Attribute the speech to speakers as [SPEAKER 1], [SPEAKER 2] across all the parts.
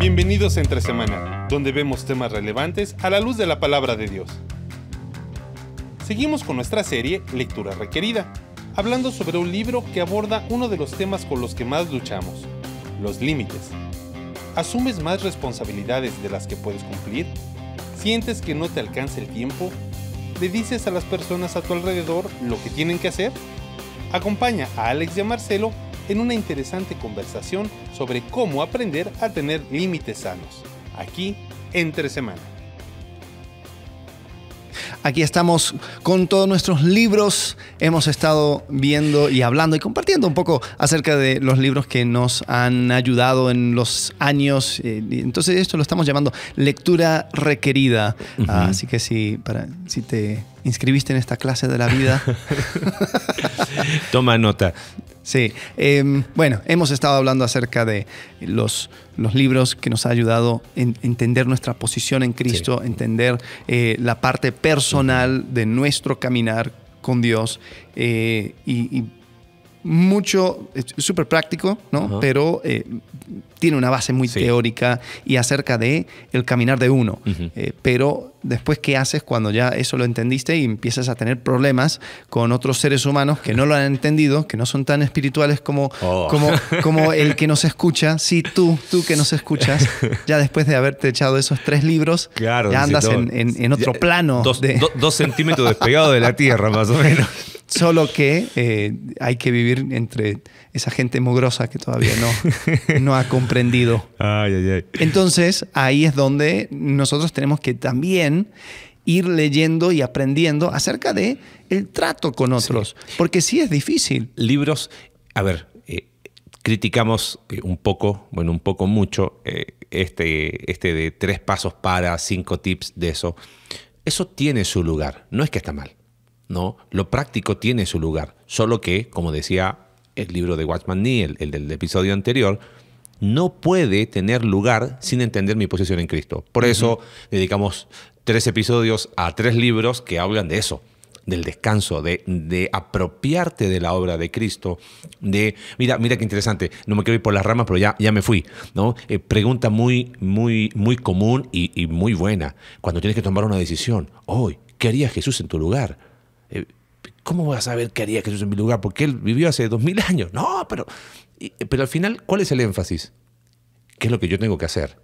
[SPEAKER 1] Bienvenidos a Entre Semana, donde vemos temas relevantes a la luz de la palabra de Dios. Seguimos con nuestra serie Lectura Requerida, hablando sobre un libro que aborda uno de los temas con los que más luchamos, los límites. ¿Asumes más responsabilidades de las que puedes cumplir? ¿Sientes que no te alcanza el tiempo? ¿Le dices a las personas a tu alrededor lo que tienen que hacer? Acompaña a Alex y a Marcelo en una interesante conversación sobre cómo aprender a tener límites sanos, aquí entre semana.
[SPEAKER 2] Aquí estamos con todos nuestros libros. Hemos estado viendo y hablando y compartiendo un poco acerca de los libros que nos han ayudado en los años. Eh, entonces esto lo estamos llamando lectura requerida. Así que si, para, si te inscribiste en esta clase de la vida.
[SPEAKER 3] Toma nota.
[SPEAKER 2] Sí, em, bueno, hemos estado hablando acerca de los, los libros que nos ha ayudado a entender nuestra posición en Cristo, entender eh, la parte personal de nuestro caminar con Dios eh, y, y mucho, súper práctico, ¿no? Pero eh, tiene una base muy teórica y acerca de el caminar de uno. Eh, pero después, ¿qué haces cuando ya eso lo entendiste y empiezas a tener problemas con otros seres humanos que no lo han entendido, que no son tan espirituales como, oh. como, como el que nos escucha? Sí, tú, tú que nos escuchas, ya después de haberte echado esos tres libros, ya andas en, otro plano. Dos, de...
[SPEAKER 3] centímetros despegado de la tierra,
[SPEAKER 2] más o menos. Solo que eh, hay que vivir entre esa gente mugrosa que todavía
[SPEAKER 3] no, ha comprendido.
[SPEAKER 2] Entonces, ahí es donde nosotros tenemos que también ir leyendo y aprendiendo acerca de el trato con otros, porque sí es difícil.
[SPEAKER 3] Libros, a ver, eh, criticamos eh, un poco, bueno, un poco mucho, este, este de tres pasos para, cinco tips de eso. Eso tiene su lugar, no es que está mal. ¿no? Lo práctico tiene su lugar, solo que, como decía el libro de Watchman Nee, el, del episodio anterior, no puede tener lugar sin entender mi posición en Cristo. Por eso dedicamos tres episodios a tres libros que hablan de eso, del descanso, de, apropiarte de la obra de Cristo, de, mira, mira qué interesante, no me quiero ir por las ramas, pero ya, ya me fui, ¿no? Eh, pregunta muy, muy, muy común y, muy buena, cuando tienes que tomar una decisión, hoy, ¿qué haría Jesús en tu lugar? Eh, ¿cómo voy a saber qué haría Jesús en mi lugar? Porque él vivió hace dos mil años. No, pero, pero al final, ¿cuál es el énfasis? ¿Qué es lo que yo tengo que hacer?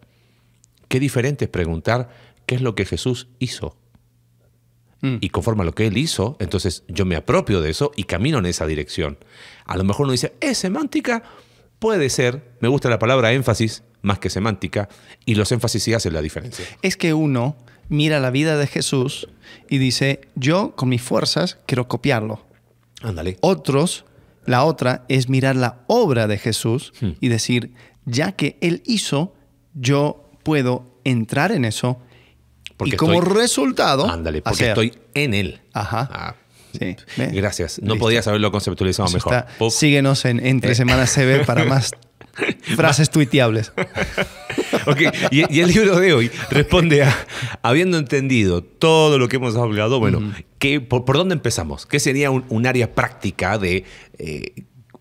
[SPEAKER 3] Qué diferente es preguntar qué es lo que Jesús hizo. Mm. Y conforme a lo que él hizo, entonces yo me apropio de eso y camino en esa dirección. A lo mejor uno dice, es semántica, puede ser, me gusta la palabra énfasis más que semántica, y los énfasis sí hacen la diferencia.
[SPEAKER 2] Es que uno mira la vida de Jesús y dice, yo con mis fuerzas quiero copiarlo. Ándale. Otros, la otra es mirar la obra de Jesús hmm. y decir, ya que Él hizo, yo puedo entrar en eso.
[SPEAKER 3] y como resultado... Ándale, porque estoy en Él. Ajá. Ah, Gracias. No podía saberlo conceptualizado mejor.
[SPEAKER 2] Síguenos en Entre eh. Semanas CB para más Frases tuiteables.
[SPEAKER 3] y, el libro de hoy responde a, habiendo entendido todo lo que hemos hablado, bueno, por, dónde empezamos? ¿Qué sería un, área práctica de, eh,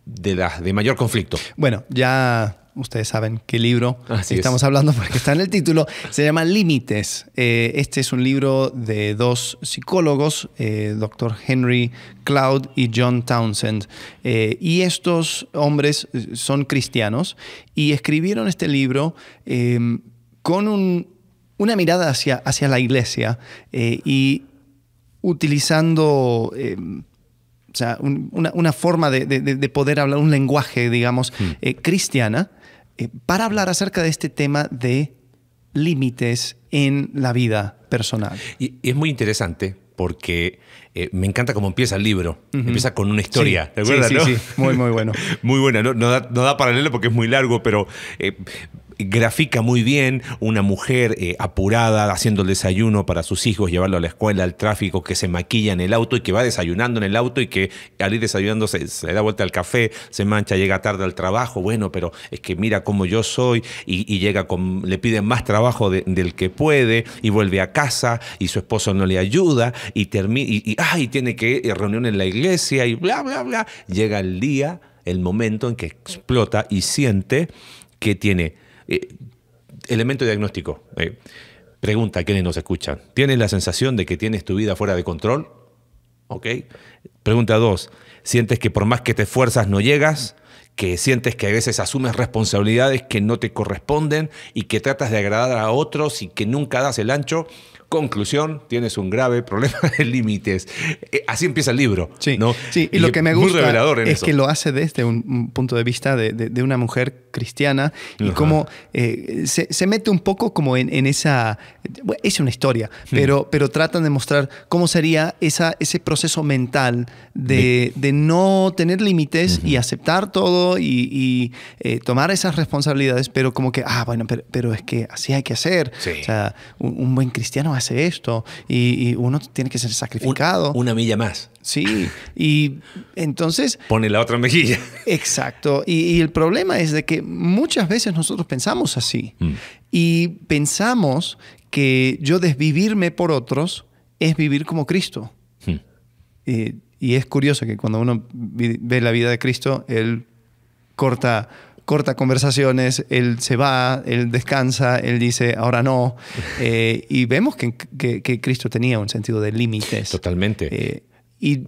[SPEAKER 3] de, de mayor conflicto?
[SPEAKER 2] Bueno, ya ustedes saben qué libro estamos hablando porque está en el título, se llama Límites. Eh, este es un libro de dos psicólogos, eh, doctor Henry Cloud y John Townsend. Eh, y estos hombres son cristianos y escribieron este libro con una mirada hacia la iglesia y utilizando o sea, una, forma de, poder hablar, un lenguaje, digamos, hmm. eh, cristiana, eh, para hablar acerca de este tema de límites en la vida personal.
[SPEAKER 3] Y, es muy interesante porque eh, me encanta cómo empieza el libro. Empieza con una historia, sí, Sí, sí, muy, muy bueno. muy buena, no, da, no, da, paralelo porque es muy largo, pero grafica muy bien una mujer eh, apurada haciendo el desayuno para sus hijos, llevarlo a la escuela, al tráfico, que se maquilla en el auto y que va desayunando en el auto y que al ir desayunando se, da vuelta al café, se mancha, llega tarde al trabajo, bueno, pero es que mira cómo yo soy y, llega con, le piden más trabajo del que puede y vuelve a casa y su esposo no le ayuda y termina, y, tiene que ir eh, a reunión en la iglesia y bla, bla, bla. Llega el día, el momento en que explota y siente que tiene eh, elemento diagnóstico. Eh, pregunta a quienes nos escuchan. ¿Tienes la sensación de que tienes tu vida fuera de control? ¿Ok? Pregunta dos. ¿Sientes que por más que te esfuerzas no llegas? ¿Que sientes que a veces asumes responsabilidades que no te corresponden y que tratas de agradar a otros y que nunca das el ancho? Conclusión, tienes un grave problema de límites. Eh, así empieza el libro. Sí, ¿no? sí. Y, lo que me gusta es que lo
[SPEAKER 2] hace desde un, punto de vista de, una mujer cristiana y cómo eh, se, mete un poco como en, esa... es una historia, pero, pero tratan de mostrar cómo sería esa, ese proceso mental de, no tener límites y aceptar todo y, eh, tomar esas responsabilidades, pero como que, ah, bueno, pero, es que así hay que hacer. O sea, un buen cristiano hace esto y, uno tiene que ser sacrificado. una milla más. Sí, y entonces... Pone la otra mejilla. Exacto, y, el problema es de que muchas veces nosotros pensamos así mm. y pensamos que yo desvivirme por otros es vivir como Cristo. Mm. Eh, y es curioso que cuando uno ve la vida de Cristo, él corta corta conversaciones, él se va, él descansa, él dice, ahora no. Eh, y vemos que, Cristo tenía un sentido de
[SPEAKER 3] límites. Totalmente. Eh,
[SPEAKER 2] y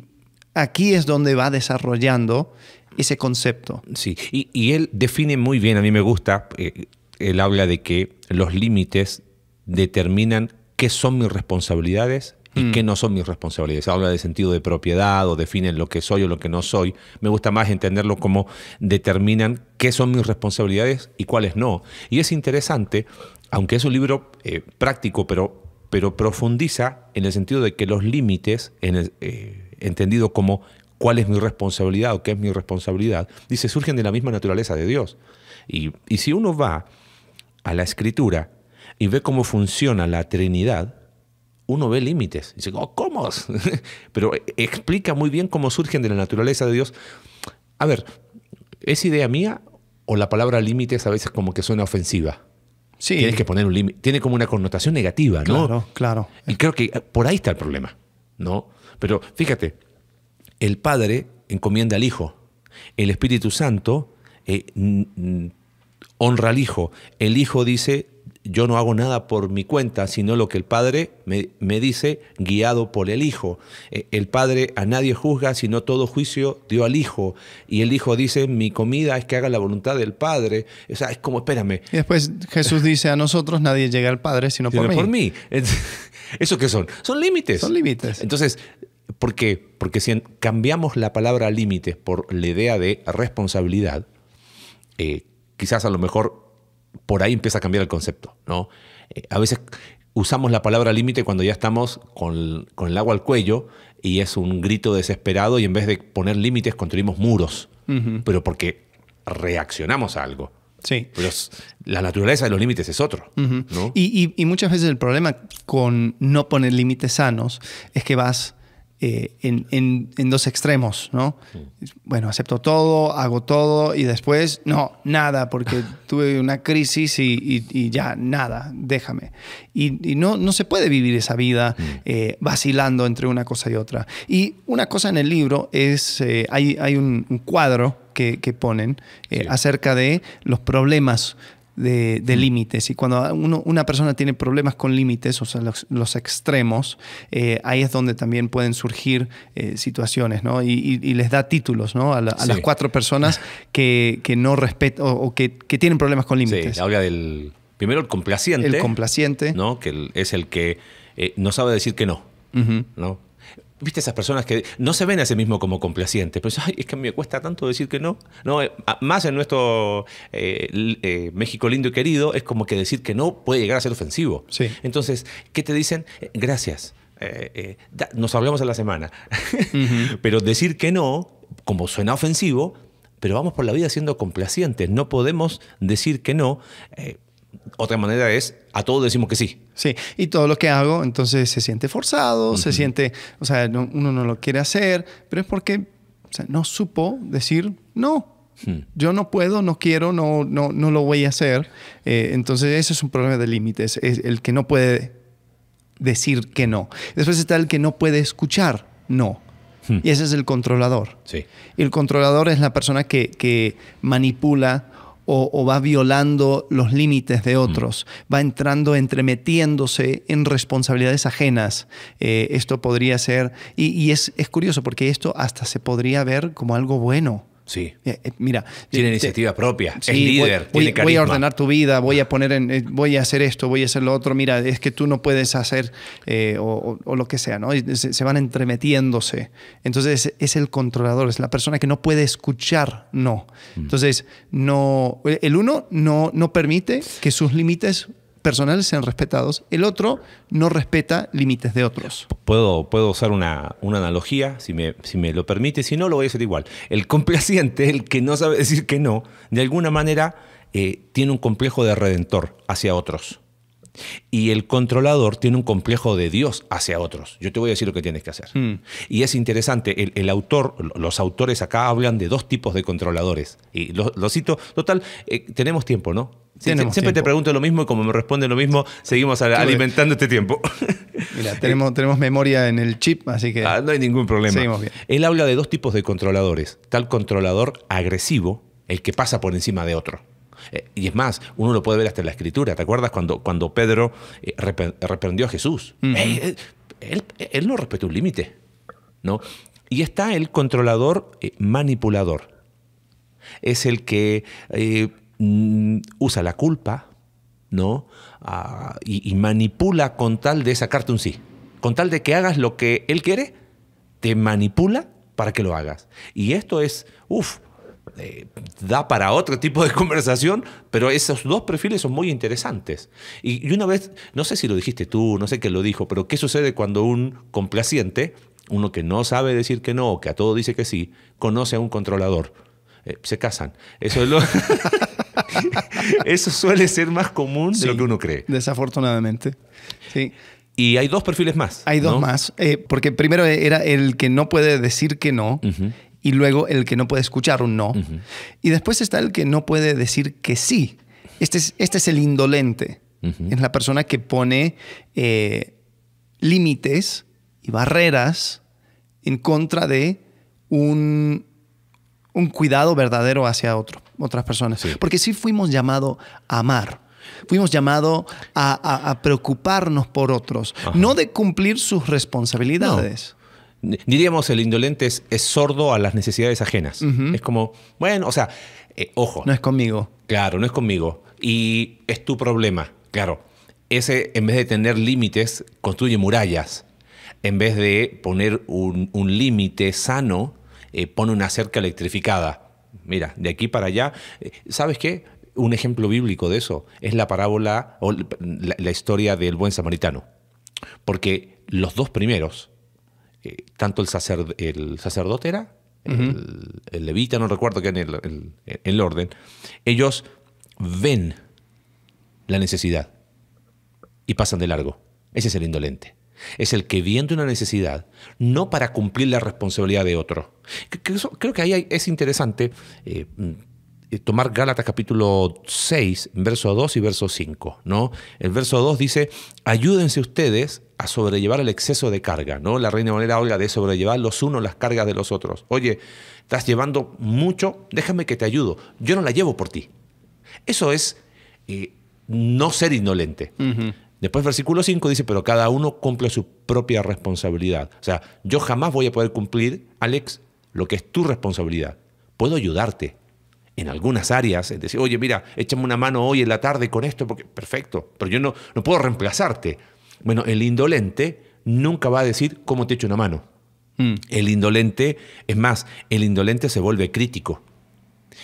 [SPEAKER 2] aquí es donde va desarrollando
[SPEAKER 3] ese concepto. Sí, y, él define muy bien, a mí me gusta, eh, él habla de que los límites determinan qué son mis responsabilidades y qué mm. no son mis responsabilidades. Habla de sentido de propiedad o definen lo que soy o lo que no soy. Me gusta más entenderlo como determinan qué son mis responsabilidades y cuáles no. Y es interesante, aunque es un libro eh, práctico, pero, pero profundiza en el sentido de que los límites, en eh, entendido como cuál es mi responsabilidad o qué es mi responsabilidad, dice, surgen de la misma naturaleza de Dios. Y, y si uno va a la escritura y ve cómo funciona la Trinidad, uno ve límites. Y dice, oh, ¿cómo? Pero explica muy bien cómo surgen de la naturaleza de Dios. A ver, ¿es idea mía o la palabra límites a veces como que suena ofensiva? Sí. Tienes que poner un límite. Tiene como una connotación negativa, ¿no? Claro, claro. Y creo que por ahí está el problema, ¿no? Pero fíjate, el Padre encomienda al Hijo. El Espíritu Santo eh, honra al Hijo. El Hijo dice, yo no hago nada por mi cuenta, sino lo que el Padre me, dice, guiado por el Hijo. Eh, el Padre a nadie juzga, sino todo juicio dio al Hijo. Y el Hijo dice, mi comida es que haga la voluntad del Padre. O sea, es como, espérame. Y
[SPEAKER 2] después Jesús dice,
[SPEAKER 3] a nosotros nadie llega al Padre, sino, por mí. ¿Eso qué son? Son límites. Son límites. Entonces, ¿por qué? Porque si cambiamos la palabra límites por la idea de responsabilidad, eh, quizás a lo mejor por ahí empieza a cambiar el concepto, ¿no? Eh, a veces usamos la palabra límite cuando ya estamos con, el agua al cuello y es un grito desesperado y en vez de poner límites construimos muros, pero porque reaccionamos a algo. Sí. Pero la naturaleza de los límites es otro.
[SPEAKER 2] y muchas veces el problema con no poner límites sanos es que vas eh, en, dos extremos, ¿no? Bueno, acepto todo, hago todo y después, no, nada, porque tuve una crisis y, ya, nada, déjame. Y, no, no se puede vivir esa vida eh, vacilando entre una cosa y otra. Y una cosa en el libro es, eh, hay, un, cuadro que, ponen acerca de los problemas de, de límites. Y cuando una persona tiene problemas con límites, o sea, los, extremos, eh, ahí es donde también pueden surgir eh, situaciones, ¿no? Y, les da títulos, ¿no? A, las cuatro personas que, no respetan o, que, tienen problemas con límites. Sí, habla
[SPEAKER 3] del. Primero el complaciente. El complaciente. ¿No? Que es el que eh, no sabe decir que no. ¿No? viste esas personas que no se ven a sí mismo como complacientes, pero Ay, es que me cuesta tanto decir que no. no eh, más en nuestro eh, eh, México lindo y querido, es como que decir que no puede llegar a ser ofensivo. Entonces, ¿qué te dicen? Gracias. nos hablamos a la semana. pero decir que no, como suena ofensivo, pero vamos por la vida siendo complacientes. No podemos decir que no otra manera es, a todo decimos que sí. Sí,
[SPEAKER 2] y todo lo que hago entonces se siente forzado, se siente, o sea, uno no lo quiere hacer, pero es porque no supo decir no. Hmm. Yo no puedo, no quiero, no, no, no lo voy a hacer. Eh, entonces, ese es un problema de límites, es el que no puede decir que no. Después está el que no puede escuchar no. Hmm. Y ese es el controlador. Sí. Y el controlador es la persona que, que manipula o, va violando los límites de mm. otros, va entrando, entremetiéndose en responsabilidades ajenas. Eh, esto podría ser, y, es curioso porque esto hasta se podría ver como algo bueno Sí. Eh, eh, mira.
[SPEAKER 3] Tiene eh, iniciativa propia, es líder, voy, voy, a ordenar
[SPEAKER 2] tu vida, voy a poner en, voy a hacer esto, voy a hacer lo otro. Mira, es que tú no puedes hacer o, lo que sea, ¿no? Se, van entremetiéndose. Entonces es, es, el controlador, es la persona que no puede escuchar no. Mm. Entonces, no, el uno no, no permite que sus límites personales sean respetados, el otro no respeta límites de otros.
[SPEAKER 3] Puedo, puedo usar una, una analogía, si me, si me, lo permite, si no, lo voy a hacer igual. El complaciente, el que no sabe decir que no, de alguna manera eh, tiene un complejo de redentor hacia otros. Y el controlador tiene un complejo de Dios hacia otros. Yo te voy a decir lo que tienes que hacer. Mm. Y es interesante, el, autor, los autores acá hablan de dos tipos de controladores. Y lo, cito, total, eh, tenemos tiempo, ¿no? siempre te pregunto lo mismo y como me responde lo mismo, seguimos alimentando este tiempo. Mira, tenemos, tenemos memoria en el chip, así que... Ah, no hay ningún problema. Él habla de dos tipos de controladores. Tal controlador agresivo, el que pasa por encima de otro. Eh, y es más, uno lo puede ver hasta en la escritura. ¿Te acuerdas cuando, cuando Pedro eh, reprendió a Jesús? Mm. Eh, él, no respetó un límite. ¿no? Y está el controlador manipulador. Es el que mm, usa la culpa ¿no? Ah, y, y manipula con tal de sacarte un sí. Con tal de que hagas lo que él quiere, te manipula para que lo hagas. Y esto es, uff, eh, da para otro tipo de conversación, pero esos dos perfiles son muy interesantes. Y, una vez, no sé si lo dijiste tú, no sé quién lo dijo, pero ¿qué sucede cuando un complaciente, uno que no sabe decir que no, que a todo dice que sí, conoce a un controlador? Eh, se casan. Eso suele ser más común de lo que uno cree.
[SPEAKER 2] Desafortunadamente. Sí.
[SPEAKER 3] Y hay dos perfiles más.
[SPEAKER 2] Hay dos más. Eh, porque primero era el que no puede decir que no y luego el que no puede escuchar un no. Y después está el que no puede decir que sí. Este es, este es el indolente. Es la persona que pone eh, límites y barreras en contra de un, un cuidado verdadero hacia otro, otras personas. Porque sí fuimos llamados a amar. Fuimos llamados a, preocuparnos por otros, no de cumplir sus responsabilidades
[SPEAKER 3] diríamos, el indolente es, sordo a las necesidades ajenas. Es como, bueno, o sea, eh, ojo. No es conmigo. Claro, no es conmigo. Y es tu problema. Claro, ese, en vez de tener límites, construye murallas. En vez de poner un, límite sano, eh, pone una cerca electrificada. Mira, de aquí para allá. Eh, ¿Sabes qué? Un ejemplo bíblico de eso es la parábola o la historia del buen samaritano. Porque los dos primeros, eh, tanto el, el, sacerdote era,
[SPEAKER 1] el,
[SPEAKER 3] levita, no recuerdo que en el, orden, ellos ven la necesidad y pasan de largo. Ese es el indolente. Es el que viendo una necesidad, no para cumplir la responsabilidad de otro. Creo que ahí es interesante eh, eh, tomar Gálatas capítulo 6, verso 2 y verso 5, ¿no? El verso 2 dice, ayúdense ustedes a sobrellevar el exceso de carga, ¿no? La Reina Valera habla de sobrellevar los unos las cargas de los otros. Oye, estás llevando mucho, déjame que te ayudo, yo no la llevo por ti. Eso es eh, no ser indolente. Después versículo 5 dice, pero cada uno cumple su propia responsabilidad. O sea, yo jamás voy a poder cumplir, Alex, lo que es tu responsabilidad. Puedo ayudarte, en algunas áreas, es decir, oye, mira, échame una mano hoy en la tarde con esto, porque perfecto, pero yo no, no puedo reemplazarte. Bueno, el indolente nunca va a decir cómo te echo una mano. Mm. El indolente, es más, el indolente se vuelve crítico.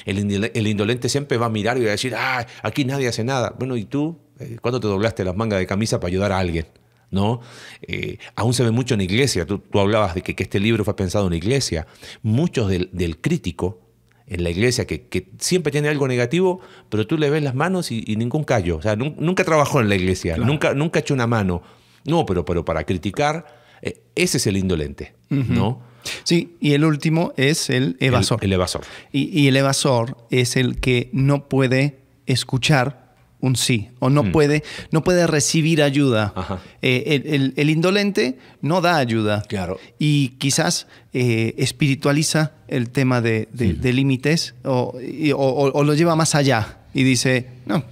[SPEAKER 3] El, indolente siempre va a mirar y va a decir, ah, aquí nadie hace nada. Bueno, ¿y tú? Eh, ¿Cuándo te doblaste las mangas de camisa para ayudar a alguien? ¿no? Eh, aún se ve mucho en iglesia. Tú, hablabas de que, este libro fue pensado en iglesia. Muchos del crítico en la iglesia, que, siempre tiene algo negativo, pero tú le ves las manos y, ningún callo. O sea, nunca, trabajó en la iglesia, nunca, nunca echó una mano. No, pero, pero para criticar, eh, ese es el indolente, ¿no? Sí, y el último es el evasor. El, evasor. y el
[SPEAKER 2] evasor es el que no puede escuchar un sí o no, mm. puede, no puede recibir ayuda. Eh, el, indolente no da ayuda. Claro. Y quizás eh, espiritualiza el tema de, límites o, lo lleva más allá y dice, no,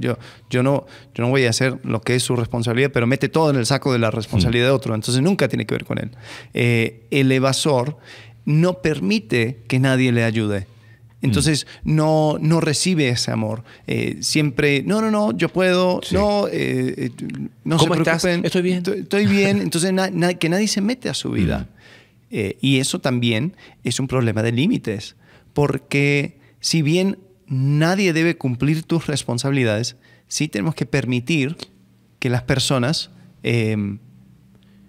[SPEAKER 2] yo, yo, no, yo no voy a hacer lo que es su responsabilidad, pero mete todo en el saco de la responsabilidad de mm. otro. Entonces nunca tiene que ver con él. Eh, el evasor no permite que nadie le ayude entonces mm. no, no recibe ese amor. Eh, siempre, no, no, no, yo puedo, no, eh, eh, no se preocupen, estás? Estoy bien. Estoy bien. Entonces que nadie se mete a su vida. Mm. Eh, y eso también es un problema de límites. Porque si bien nadie debe cumplir tus responsabilidades, sí tenemos que permitir que las personas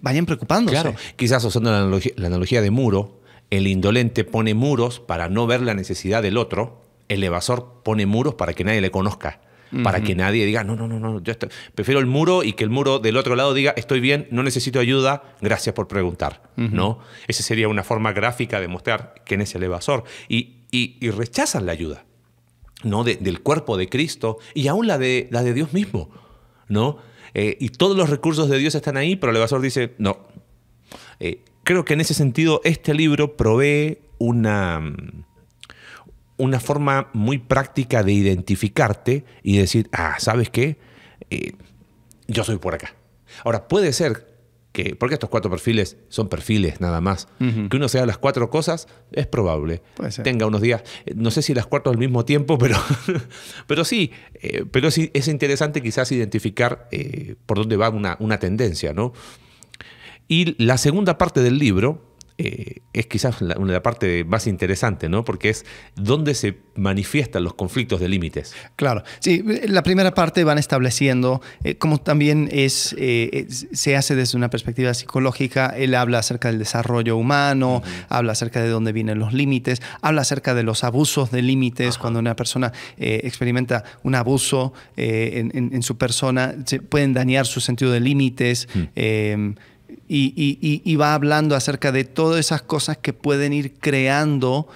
[SPEAKER 2] vayan preocupándose. Claro,
[SPEAKER 3] quizás usando la analogía de muro, el indolente pone muros para no ver la necesidad del otro. El evasor pone muros para que nadie le conozca.
[SPEAKER 1] Para que nadie diga, no,
[SPEAKER 3] no, no, no, yo prefiero el muro y que el muro del otro lado diga, estoy bien, no necesito ayuda, gracias por preguntar. ¿No? Esa sería una forma gráfica de mostrar quién es el evasor. Y, rechazan la ayuda, ¿no? del cuerpo de Cristo y aún la de, la de Dios mismo, ¿no? Eh, y todos los recursos de Dios están ahí, pero el evasor dice, no, eh, creo que en ese sentido este libro provee una, una forma muy práctica de identificarte y decir, ah, ¿sabes qué? Eh, yo soy por acá. Ahora, puede ser que, porque estos cuatro perfiles son perfiles nada más, que uno sea las cuatro cosas, es probable. Tenga unos días, eh, no sé si las cuatro al mismo tiempo, pero, pero sí, eh, pero sí, es interesante quizás identificar por dónde va una, una tendencia, ¿no? Y la segunda parte del libro eh, es quizás la, una de la parte más interesante, ¿no? Porque es donde se manifiestan los conflictos de límites.
[SPEAKER 2] Claro, sí, la primera parte van estableciendo, eh, como también eh, es, se hace desde una perspectiva psicológica, él habla acerca del desarrollo humano, habla acerca de dónde vienen los límites, habla acerca de los abusos de límites, cuando una persona experimenta un abuso en, su persona, se pueden dañar su sentido de límites. Mm. Em, y, y, va hablando acerca de todas esas cosas que pueden ir creando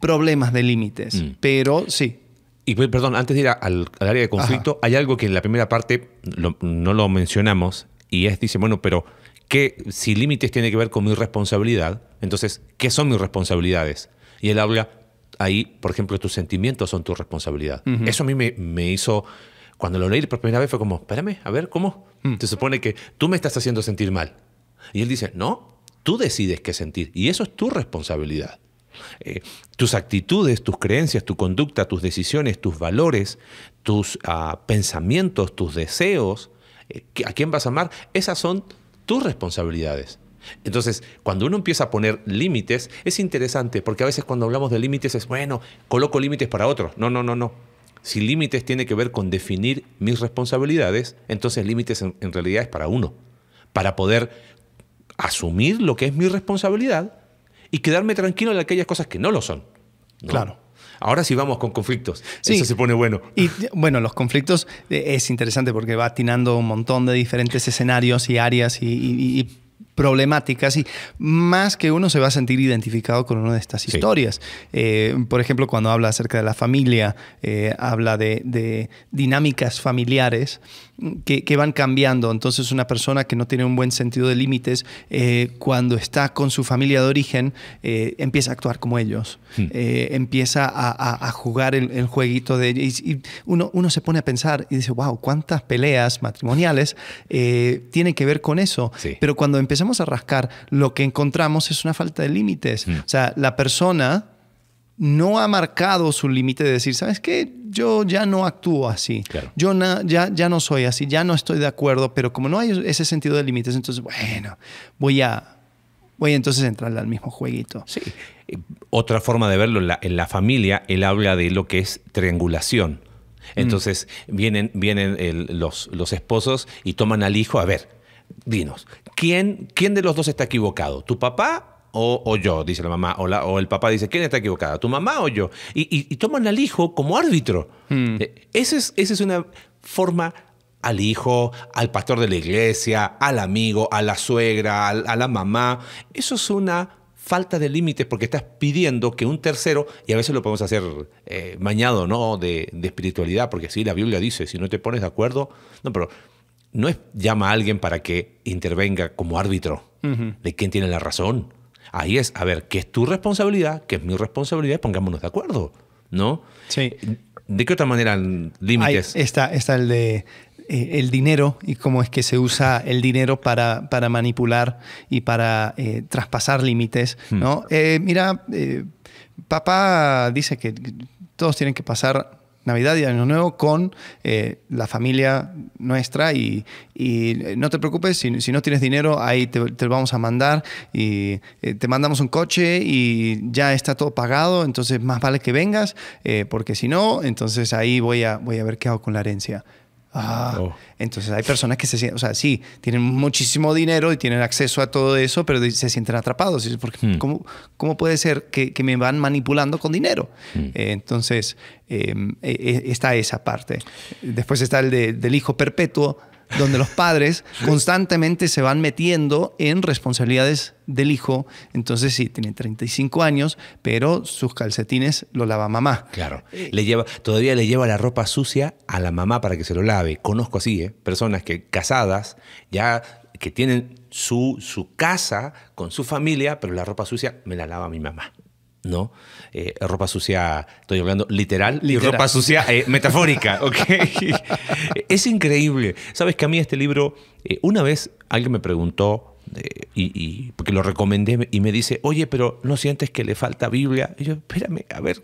[SPEAKER 2] problemas de límites.
[SPEAKER 3] Mm. Pero sí. Y pues, perdón, antes de ir al, área de conflicto, hay algo que en la primera parte no lo mencionamos y es, dice, bueno, pero que si límites tiene que ver con mi responsabilidad, entonces, ¿qué son mis responsabilidades? Y él habla ahí, por ejemplo, tus sentimientos son tu responsabilidad. Eso a mí me, me, hizo, cuando lo leí por primera vez fue como, espérame, a ver, ¿cómo? Mm. Se supone que tú me estás haciendo sentir mal. Y él dice, no, tú decides qué sentir y eso es tu responsabilidad. Eh, tus actitudes, tus creencias, tu conducta, tus decisiones, tus valores, tus ah, pensamientos, tus deseos, eh, a quién vas a amar, esas son tus responsabilidades. Entonces, cuando uno empieza a poner límites, es interesante, porque a veces cuando hablamos de límites es, bueno, coloco límites para otros. No, no, no, no. Si límites tiene que ver con definir mis responsabilidades, entonces límites en realidad es para uno, para poder asumir lo que es mi responsabilidad y quedarme tranquilo en aquellas cosas que no lo son. Claro. Ahora sí vamos con conflictos. Eso se pone bueno. Y bueno, los conflictos eh, es interesante porque
[SPEAKER 2] va atinando un montón de diferentes escenarios y áreas y problemáticas y más que uno se va a sentir identificado con una de estas historias. Eh, por ejemplo, cuando habla acerca de la familia, eh, habla de, dinámicas familiares que, van cambiando. Entonces una persona que no tiene un buen sentido de límites, eh, cuando está con su familia de origen, empieza a actuar como ellos, hmm. empieza a, jugar el, jueguito de ellos. Y, uno, se pone a pensar y dice, wow, ¿cuántas peleas matrimoniales tienen que ver con eso? Pero cuando empieza vamos a rascar, lo que encontramos es una falta de límites. Mm. O sea, la persona no ha marcado su límite de decir, ¿sabes qué? Yo ya no actúo así. Yo ya, ya no soy así, ya no estoy de acuerdo, pero como no hay ese sentido de límites, entonces, bueno, voy a voy entonces entrar al mismo jueguito. Sí. Eh,
[SPEAKER 3] otra forma de verlo, en la, familia, él habla de lo que es triangulación. Mm. Entonces vienen, vienen los, los esposos y toman al hijo, a ver, dinos, ¿quién, de los dos está equivocado? ¿Tu papá o, yo, dice la mamá, o, el papá dice, ¿quién está equivocado? ¿Tu mamá o yo? Y, toman al hijo como árbitro. Hmm. Eh, Esa es, una forma al hijo, al pastor de la iglesia, al amigo, a la suegra, a la mamá. Eso es una falta de límites porque estás pidiendo que un tercero, y a veces lo podemos hacer eh, mañado, ¿no? De, de, espiritualidad, porque sí, la Biblia dice, si no te pones de acuerdo, no, pero no es llama a alguien para que intervenga como árbitro de quién tiene la razón. Ahí es, a ver, ¿qué es tu responsabilidad? ¿Qué es mi responsabilidad? Pongámonos de acuerdo, ¿no? Sí. ¿De qué otra manera límites?
[SPEAKER 2] está, está el de eh, el dinero y cómo es que se usa el dinero para, para manipular y para eh, traspasar límites. Hmm. ¿no? Eh, mira, papá dice que todos tienen que pasar Navidad y Año Nuevo con eh, la familia nuestra y, eh, no te preocupes, si, no tienes dinero, ahí te, lo vamos a mandar y eh, te mandamos un coche y ya está todo pagado, entonces más vale que vengas, porque si no, entonces ahí voy a, voy a ver qué hago con la herencia. Ah, Entonces hay personas que se sienten, o sea, sí, tienen muchísimo dinero y tienen acceso a todo eso, pero se sienten atrapados. Porque, hmm. ¿cómo, puede ser que, me van manipulando con dinero? Hmm. Eh, entonces em, e, e, está esa parte. Después está el del hijo perpetuo, donde los padres constantemente se van metiendo en responsabilidades del hijo. Entonces, sí, tiene 35 años, pero sus calcetines lo lava mamá.
[SPEAKER 3] Claro. Le lleva, todavía le lleva la ropa sucia a la mamá para que se lo lave. Conozco así, ¿eh? personas que casadas, ya que tienen su, su casa con su familia, pero la ropa sucia me la lava mi mamá. ¿no? Eh, ropa sucia, estoy hablando literal, ropa sucia eh, metafórica, es increíble. Sabes que a mí este libro, eh, una vez alguien me preguntó, y, y, porque lo recomendé, y me dice, oye, pero ¿no sientes que le falta Biblia? Y yo, espérame, a ver,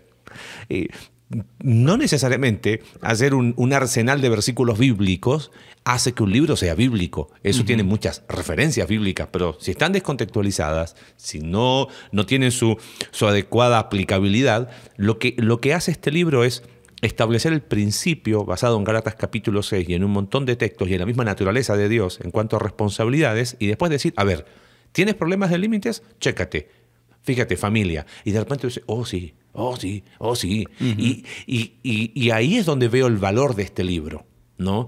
[SPEAKER 3] no necesariamente hacer un, arsenal de versículos bíblicos hace que un libro sea bíblico. Eso tiene muchas referencias bíblicas, pero si están descontextualizadas, si no, no tienen su, su adecuada aplicabilidad, lo que, lo que hace este libro es establecer el principio basado en Galatas capítulo 6 y en un montón de textos y en la misma naturaleza de Dios en cuanto a responsabilidades y después decir, a ver, ¿tienes problemas de límites? Chécate. Fíjate, familia. Y de repente dice, oh sí, oh sí, oh sí. y, y, ahí es donde veo el valor de este libro, ¿no?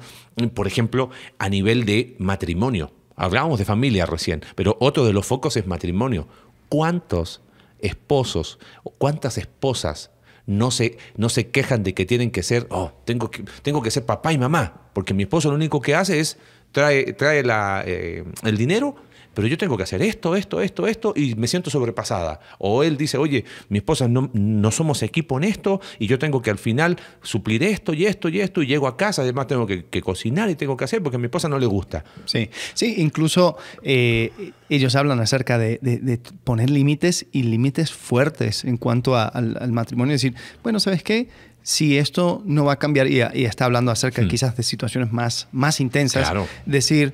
[SPEAKER 3] Por ejemplo, a nivel de matrimonio. Hablábamos de familia recién, pero otro de los focos es matrimonio. ¿Cuántos esposos, cuántas esposas no se, no se quejan de que tienen que ser, oh, tengo que, tengo que ser papá y mamá? Porque mi esposo lo único que hace es trae, trae eh, el dinero pero yo tengo que hacer esto, esto, esto, esto, y me siento sobrepasada. O él dice, oye, mi esposa no, no somos equipo en esto, y yo tengo que al final suplir esto y esto y esto, y llego a casa, además tengo que, cocinar y tengo que hacer porque a mi esposa no le gusta. Sí, sí, incluso eh, ellos hablan acerca
[SPEAKER 2] de, poner límites y límites fuertes en cuanto al, matrimonio. decir, bueno, ¿sabes qué? si esto no va a cambiar, y, está hablando acerca hmm. quizás de situaciones más, más intensas, claro. decir,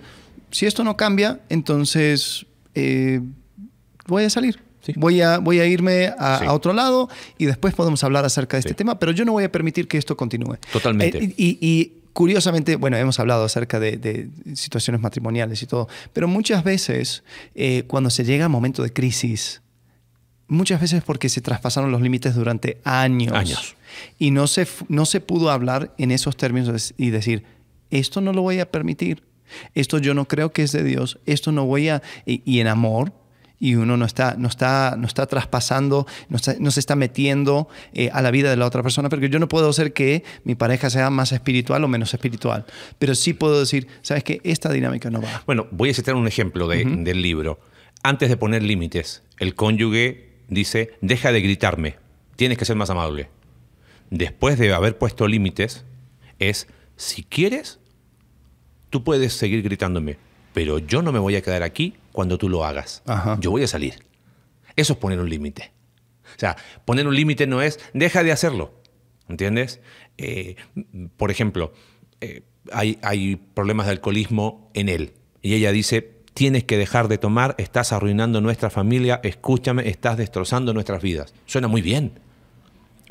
[SPEAKER 2] si esto no cambia, entonces eh, voy a salir. Voy, a, voy a irme a, otro lado y después podemos hablar acerca de este tema, pero yo no voy a permitir que esto continúe. Totalmente. Eh, y, curiosamente, bueno, hemos hablado acerca de, situaciones matrimoniales y todo, pero muchas veces eh, cuando se llega al momento de crisis, muchas veces porque se traspasaron los límites durante años, años. Y no se, no se pudo hablar en esos términos y decir, esto no lo voy a permitir esto yo no creo que es de Dios. Esto no voy a... Y, en amor, y uno no está, no está, no está traspasando, no, se está metiendo eh, a la vida de la otra persona, porque yo no puedo hacer que mi pareja sea más espiritual o menos espiritual, pero sí puedo decir, sabes qué? esta dinámica no va.
[SPEAKER 3] Bueno, voy a citar un ejemplo del libro. Antes de poner límites, el cónyuge dice, deja de gritarme, tienes que ser más amable. Después de haber puesto límites, es, si quieres, tú puedes seguir gritándome, pero yo no me voy a quedar aquí cuando tú lo hagas. Yo voy a salir. Eso es poner un límite. O sea, poner un límite no es deja de hacerlo. ¿Entiendes? Eh, por ejemplo, eh, hay, problemas de alcoholismo en él. Y ella dice, tienes que dejar de tomar, estás arruinando nuestra familia, escúchame, estás destrozando nuestras vidas. Suena muy bien.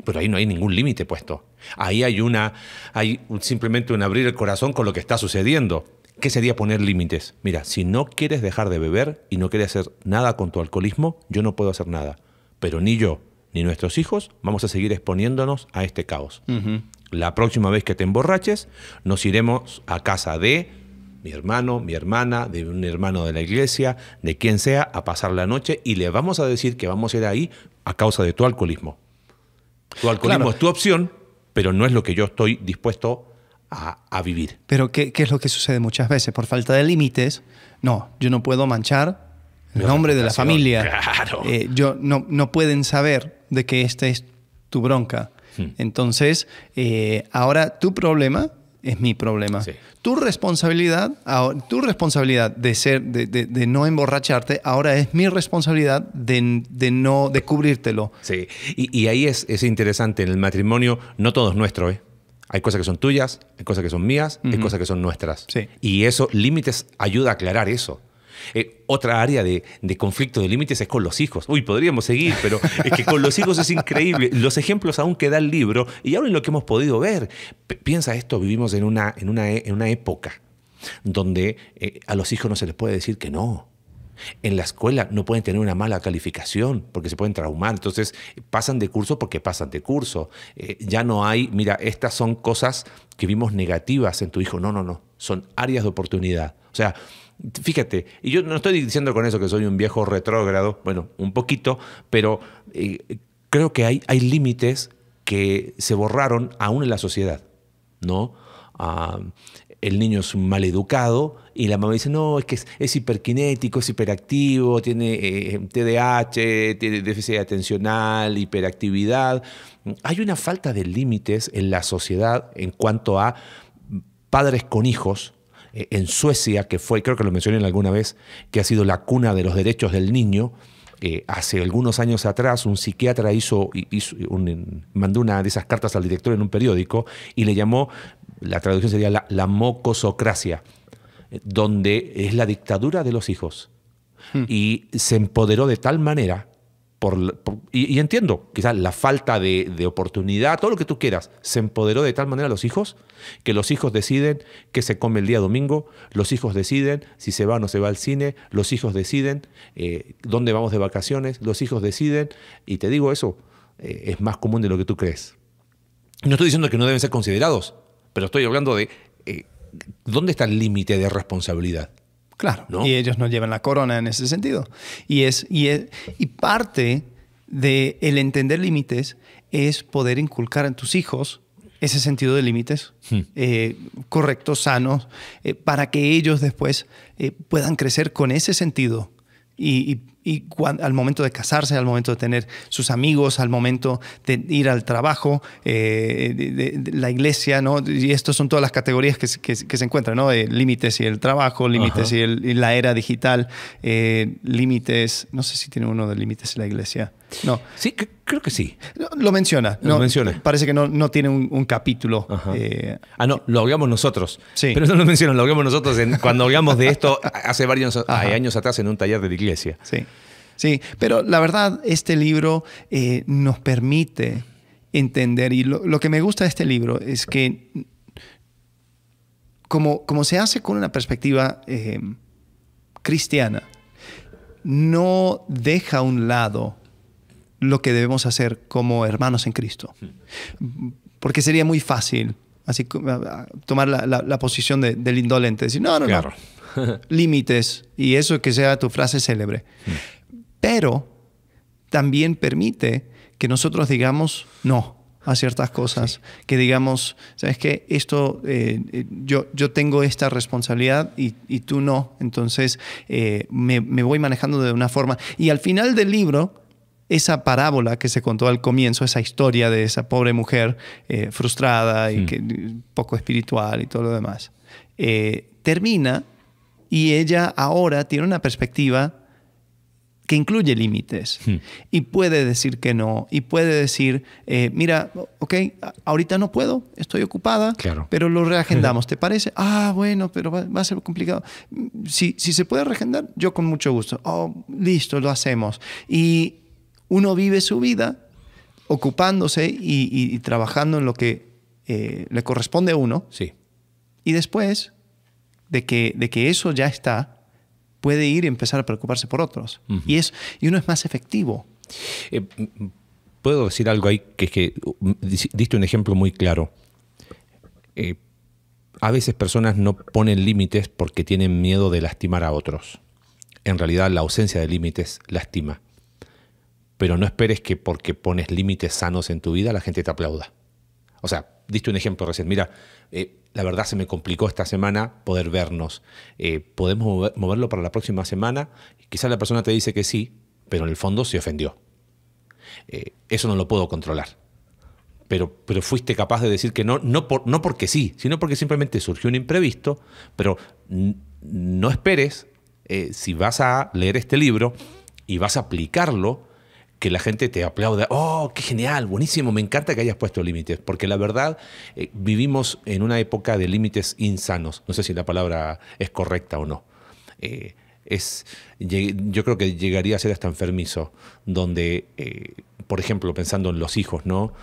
[SPEAKER 3] Pero ahí no hay ningún límite puesto. Ahí hay, una, hay simplemente un abrir el corazón con lo que está sucediendo. ¿Qué sería poner límites? Mira, si no quieres dejar de beber y no quieres hacer nada con tu alcoholismo, yo no puedo hacer nada. Pero ni yo ni nuestros hijos vamos a seguir exponiéndonos a este caos. La próxima vez que te emborraches, nos iremos a casa de mi hermano, mi hermana, de un hermano de la iglesia, de quien sea, a pasar la noche y le vamos a decir que vamos a ir ahí a causa de tu alcoholismo. Tu alcoholismo es tu opción, pero no es lo que yo estoy dispuesto a, vivir. Pero ¿qué, es lo que
[SPEAKER 2] sucede muchas veces? Por falta de límites, no, yo no puedo manchar el nombre de la familia. Eh, yo, no, no pueden saber de que esta es tu bronca. Hmm. Entonces, eh, ahora tu problema es mi problema. Tu responsabilidad, tu responsabilidad de ser, de, de, no emborracharte, ahora es mi responsabilidad
[SPEAKER 3] de, no, de Sí, y, ahí es, interesante, en el matrimonio no todo es nuestro, ¿eh? Hay cosas que son tuyas, hay cosas que son mías, hay cosas que son nuestras. Y eso, límites, ayuda a aclarar eso. Eh, otra área de, conflicto de límites es con los hijos. Uy, podríamos seguir, pero es que con los hijos es increíble. Los ejemplos aún que da el libro y ahora en lo que hemos podido ver. piensa esto, vivimos en una, en en una época donde eh, a los hijos no se les puede decir que no. En la escuela no pueden tener una mala calificación porque se pueden traumar. Entonces pasan de curso porque pasan de curso. Eh, ya no hay, mira, estas son cosas que vimos negativas en tu hijo. No, no, no. Son áreas de oportunidad. O sea, fíjate, y yo no estoy diciendo con eso que soy un viejo retrógrado, bueno, un poquito, pero eh, creo que hay, hay límites que se borraron aún en la sociedad, ¿no? Ah, el niño es mal educado y la mamá dice, no, es que es, hiperquinético, hiperkinético, es hiperactivo, tiene TDAH, eh, tiene déficit atencional, hiperactividad. Hay una falta de límites en la sociedad en cuanto a padres con hijos eh, en Suecia, que fue, creo que lo mencioné alguna vez, que ha sido la cuna de los derechos del niño, eh, hace algunos años atrás un psiquiatra hizo, mandó una de esas cartas al director en un periódico y le llamó, la traducción sería la, mocosocracia, donde es la dictadura de los hijos. Hmm. Y se empoderó de tal manera y, entiendo, quizás la falta de, oportunidad, todo lo que tú quieras, se empoderó de tal manera a los hijos que los hijos deciden qué se come el día domingo, los hijos deciden si se va o no se va al cine, los hijos deciden eh, dónde vamos de vacaciones, los hijos deciden, y te digo eso, eh, es más común de lo que tú crees. No estoy diciendo que no deben ser considerados, pero estoy hablando de eh, dónde está el límite de responsabilidad. Claro. Y ellos no llevan la corona en ese sentido. Y, es, y,
[SPEAKER 2] es, y parte de el entender límites es poder inculcar en tus hijos ese sentido de límites hmm. eh, correctos, sanos, eh, para que ellos después eh, puedan crecer con ese sentido y, al momento de casarse, al momento de tener sus amigos, al momento de ir al trabajo, eh, de, la iglesia, ¿no? Y estas son todas las categorías que, se encuentran, ¿no? Eh, límites y el trabajo, límites y, el, la era digital, eh, límites, no sé si tiene uno de límites y la iglesia. No. Sí, creo que sí. Lo menciona. Lo menciona. Parece que
[SPEAKER 3] no, tiene un, capítulo. Eh, ah, no, lo hablamos nosotros. Sí. Pero no lo mencionan, lo hablamos nosotros cuando hablamos de esto hace varios años atrás en un taller de la iglesia. Sí.
[SPEAKER 2] Sí, pero la verdad, este libro eh, nos permite entender, y lo, que me gusta de este libro es que como, como se hace con una perspectiva eh, cristiana, no deja a un lado lo que debemos hacer como hermanos en Cristo. Porque sería muy fácil así tomar la, posición del indolente, decir, no, no, no. Límites y eso que sea tu frase célebre. Pero también permite que nosotros digamos no a ciertas cosas, que digamos, sabes qué, esto, eh, eh, yo, yo tengo esta responsabilidad y, tú no, entonces eh, me, me voy manejando de una forma. Y al final del libro, esa parábola que se contó al comienzo, esa historia de esa pobre mujer eh, frustrada y hmm. que, poco espiritual y todo lo demás, eh, termina y ella ahora tiene una perspectiva que incluye límites hmm. y puede decir que no y puede decir, eh, mira, ok, ahorita no puedo, estoy ocupada, claro. pero lo reagendamos, ¿te parece? Ah, bueno, pero va, a ser complicado. Si, si se puede reagendar, yo con mucho gusto. Oh, listo, lo hacemos. Y uno vive su vida ocupándose y, trabajando en lo que eh, le corresponde a uno. Sí. Y después de que, de que eso ya está, puede ir y empezar a preocuparse por otros. y, es, y uno es más efectivo.
[SPEAKER 3] Eh, Puedo decir algo ahí que es que mm, diste un ejemplo muy claro. Eh, a veces personas no ponen límites porque tienen miedo de lastimar a otros. En realidad la ausencia de límites lastima pero no esperes que porque pones límites sanos en tu vida la gente te aplauda. O sea, diste un ejemplo recién, mira, eh, la verdad se me complicó esta semana poder vernos, eh, podemos moverlo para la próxima semana, quizás la persona te dice que sí, pero en el fondo se ofendió. Eh, eso no lo puedo controlar. Pero, pero, fuiste capaz de decir que no, no, no porque sí, sino porque simplemente surgió un imprevisto, pero no esperes, si vas a leer este libro y vas a aplicarlo, que la gente te aplaude oh, qué genial, buenísimo, me encanta que hayas puesto límites, porque la verdad eh, vivimos en una época de límites insanos, no sé si la palabra es correcta o no. Eh, es, yo creo que llegaría a ser hasta enfermizo, donde, eh, por ejemplo, pensando en los hijos, ¿no?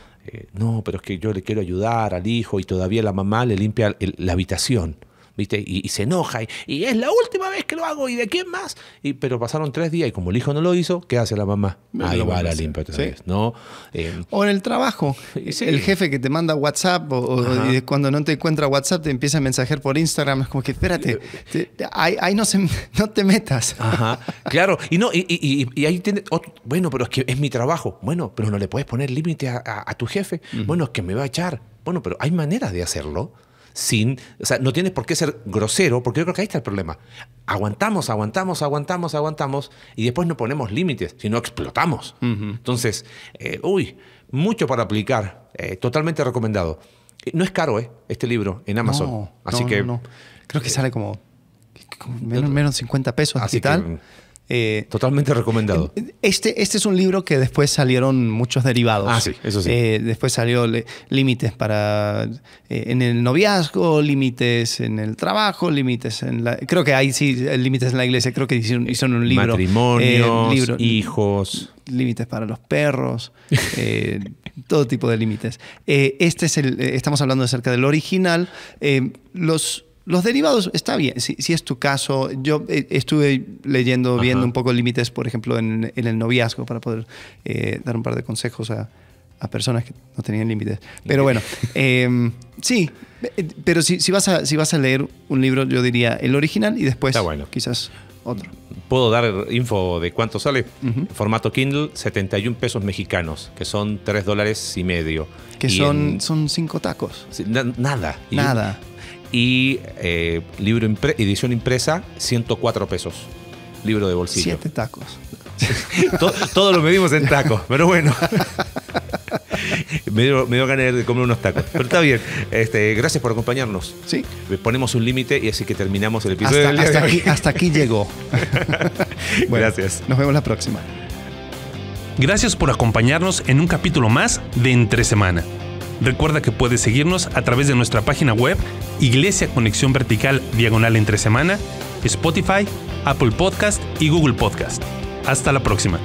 [SPEAKER 3] no, pero es que yo le quiero ayudar al hijo y todavía la mamá le limpia la habitación. ¿viste? Y, se enoja y, es la última vez que lo hago y de quién más. Y, pero pasaron tres días y como el hijo no lo hizo, ¿qué hace la mamá? Ahí va la limpia ¿no? Eh, o en el trabajo, el jefe
[SPEAKER 2] que te manda WhatsApp o, y cuando no te encuentra WhatsApp te empieza a mensajer por Instagram, es como que espérate,
[SPEAKER 3] ahí, no, se, no te metas. Ajá, claro, y no, y, ahí tiene, bueno, pero es que es mi trabajo, bueno, pero no le puedes poner límite a, tu jefe, bueno, es que me va a echar, bueno, pero hay maneras de hacerlo sin, o sea, no tienes por qué ser grosero, porque yo creo que ahí está el problema. Aguantamos, aguantamos, aguantamos, aguantamos, y después no ponemos límites, sino explotamos. Entonces, eh, uy, mucho para aplicar, eh, totalmente recomendado. Eh, no es caro, ¿eh? Este libro en Amazon. Así que. No,
[SPEAKER 2] Creo que sale como, menos, menos 50 pesos. Así tal
[SPEAKER 3] eh, Totalmente recomendado.
[SPEAKER 2] Este, este es un libro que después salieron muchos derivados. Ah, sí, eso sí. Eh, después salió límites para eh, en el noviazgo, límites en el trabajo, límites en la. Creo que hay sí, límites en la iglesia. Creo que hicieron, un libro. Matrimonios, hijos. Límites para los perros, todo tipo de límites. este es el. Estamos hablando acerca del original. los los derivados, está bien, si, es tu caso. Yo eh, estuve leyendo, viendo un poco límites, por ejemplo, en, el noviazgo, para poder eh, dar un par de consejos a, personas que no tenían límites. Pero bueno, em, sí, eh, pero si, vas a, leer un libro, yo diría el original y después quizás otro.
[SPEAKER 3] Puedo dar info de cuánto sale. Formato Kindle, 71 pesos mexicanos, que son 3 dólares y medio. Que son, 5 tacos. nada. nada y eh, libro edición impresa, 104 pesos. Libro de bolsillo. Siete tacos. todo, lo medimos en tacos, pero bueno. me, dio, ganas de comer unos tacos. Pero está bien. Este, gracias por acompañarnos. Sí. Ponemos un límite y así que terminamos el episodio.
[SPEAKER 2] Hasta, aquí, llegó. gracias. Nos vemos la próxima.
[SPEAKER 1] Gracias por acompañarnos en un capítulo más de Entre Semana. Recuerda que puedes seguirnos a través de nuestra página web Iglesia Conexión Vertical Diagonal Entre Semana, Spotify, Apple Podcast y Google Podcast. Hasta la próxima.